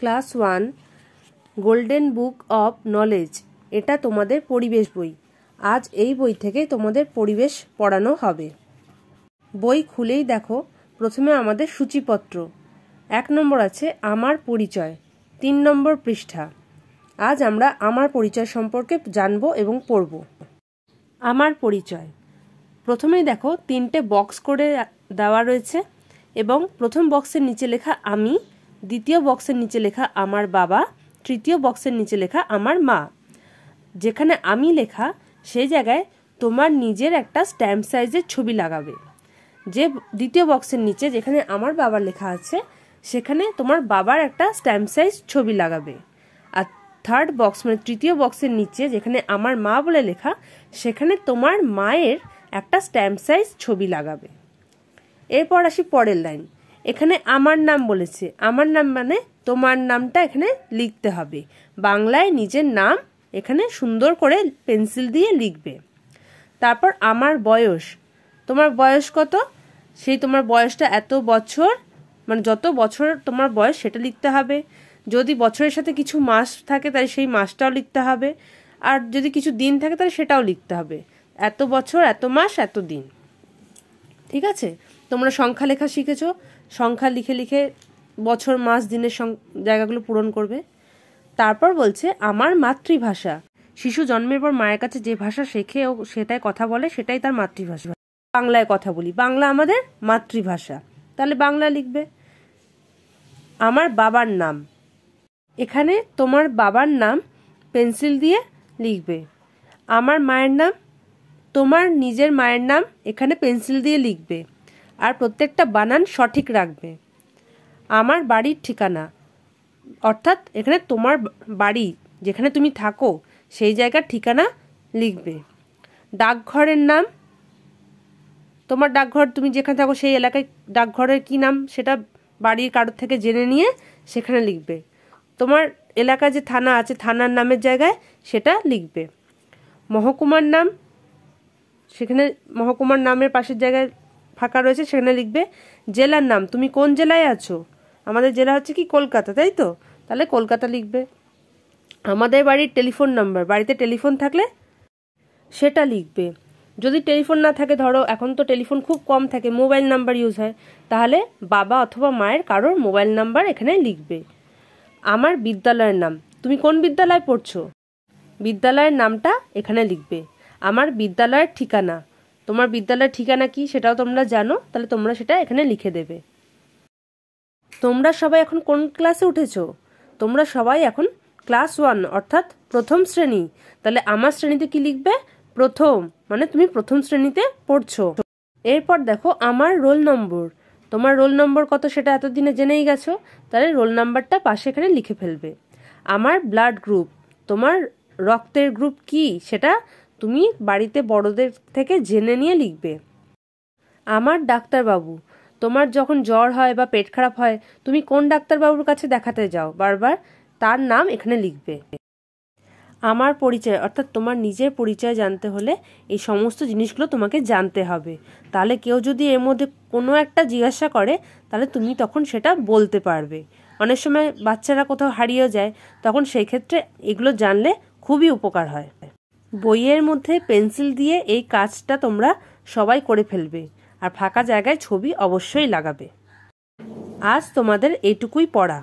class one golden book of knowledge এটা তোমাদের পরিবেশ বই আজ এই বই থেকে তোমাদের পরিবেশ পড়ানো হবে বই খুলেই দেখো প্রথমে আমাদের সূচিপত্র এক নম্বর আছে আমার পরিচয় তিন নম্বর পৃষ্ঠা আজ আমরা আমার পরিচয় সম্পর্কে জানব এবং পড়ব আমার পরিচয় প্রথমেই দেখো তিনটে বক্স করে দেওয়া রয়েছে এবং প্রথম বক্সের নিচে লেখা আমি দ্বিতীয় বক্সের নিচে লেখা আমার বাবা তৃতীয় বক্সের নিচে লেখা আমার মা যেখানে আমি লেখা সেই জায়গায় তোমার নিজের একটা স্ট্যাম্প সাইজের ছবি লাগাবে যে দ্বিতীয় বক্সের নিচে যেখানে আমার বাবার লেখা আছে সেখানে তোমার বাবার একটা স্ট্যাম্প সাইজ ছবি লাগাবে আর থার্ড বক্স মানে তৃতীয় বক্সের নিচে যেখানে আমার মা বলে লেখা সেখানে তোমার মায়ের একটা স্ট্যাম্প সাইজ ছবি লাগাবে এরপর আসি পরের লাইন এখানে আমার নাম বলেছে আমার নাম মানে তোমার নামটা এখানে লিখতে হবে বাংলায় নিজের নাম এখানে সুন্দর করে পেন্সিল দিয়ে লিখবে তারপর আমার বয়স তোমার বয়স কত সেই তোমার বয়সটা এত বছর মানে যত বছর তোমার বয়স সেটা লিখতে হবে যদি বছরের সাথে কিছু মাস থাকে তাহলে সেই মাসটাও লিখতে হবে আর যদি কিছু দিন থাকে তাহলে সেটাও লিখতে হবে এত বছর এত মাস এত দিন ঠিক আছে তোমরা সংখ্যা লেখা শিখেছো সংখ্যা লিখে লিখে বছর মাস দিনের জায়গাগুলো পূরণ করবে তারপর বলছে আমার মাতৃভাষা শিশু জন্মের পর মায়ের কাছে যে ভাষা শেখে ও সেটাই কথা বলে সেটাই তার মাতৃভাষা বাংলায় কথা বলি বাংলা আমাদের মাতৃভাষা তাহলে বাংলা লিখবে আমার বাবার নাম এখানে তোমার বাবার নাম পেন্সিল দিয়ে লিখবে আমার মায়ের নাম তোমার নিজের মায়ের নাম এখানে পেন্সিল দিয়ে লিখবে আর প্রত্যেকটা বানান সঠিক রাখবে আমার বাড়ির ঠিকানা অর্থাৎ এখানে তোমার বাড়ি যেখানে তুমি থাকো সেই জায়গার ঠিকানা লিখবে ডাকঘরের নাম তোমার ডাকঘর তুমি যেখানে থাকো সেই এলাকায় ডাকঘরের কি নাম সেটা বাড়ির কারোর থেকে জেনে নিয়ে সেখানে লিখবে তোমার এলাকা যে থানা আছে থানার নামের জায়গায় সেটা লিখবে মহকুমার নাম সেখানে মহকুমার নামের পাশের জায়গায় ফাঁকা রয়েছে সেখানে লিখবে জেলার নাম তুমি কোন জেলায় আছো আমাদের জেলা হচ্ছে কি কলকাতা তাই তো তাহলে কলকাতা লিখবে আমাদের বাড়ির টেলিফোন নাম্বার বাড়িতে টেলিফোন থাকলে সেটা লিখবে যদি টেলিফোন না থাকে ধরো এখন তো টেলিফোন খুব কম থাকে মোবাইল নাম্বার ইউজ হয় তাহলে বাবা অথবা মায়ের কারোর মোবাইল নাম্বার এখানে লিখবে আমার বিদ্যালয়ের নাম তুমি কোন বিদ্যালয় পড়ছো বিদ্যালয়ের নামটা এখানে লিখবে আমার বিদ্যালয়ের ঠিকানা তোমার বিদ্যালয়ের ঠিকানা কি সেটাও তোমরা জানো তাহলে তোমরা সেটা এখানে লিখে দেবে তোমরা সবাই এখন কোন ক্লাসে উঠেছ তোমরা সবাই এখন ক্লাস ওয়ান অর্থাৎ প্রথম শ্রেণী তাহলে আমার শ্রেণীতে কি লিখবে প্রথম মানে তুমি প্রথম শ্রেণীতে পড়ছো এরপর দেখো আমার রোল নম্বর তোমার রোল নম্বর কত সেটা এতদিনে জেনেই গেছো তাহলে রোল নাম্বারটা পাশে এখানে লিখে ফেলবে আমার ব্লাড গ্রুপ তোমার রক্তের গ্রুপ কি সেটা তুমি বাড়িতে বড়দের থেকে জেনে নিয়ে লিখবে আমার ডাক্তারবাবু তোমার যখন জ্বর হয় বা পেট খারাপ হয় তুমি কোন ডাক্তারবাবুর কাছে দেখাতে যাও বারবার তার নাম এখানে লিখবে আমার পরিচয় অর্থাৎ তোমার নিজের পরিচয় জানতে হলে এই সমস্ত জিনিসগুলো তোমাকে জানতে হবে তাহলে কেউ যদি এর মধ্যে কোনো একটা জিজ্ঞাসা করে তাহলে তুমি তখন সেটা বলতে পারবে অনেক সময় বাচ্চারা কোথাও হারিয়ে যায় তখন সেই ক্ষেত্রে এগুলো জানলে খুবই উপকার হয় বইয়ের মধ্যে পেন্সিল দিয়ে এই কাজটা তোমরা সবাই করে ফেলবে আর ফাঁকা জায়গায় ছবি অবশ্যই লাগাবে আজ তোমাদের এটুকুই পড়া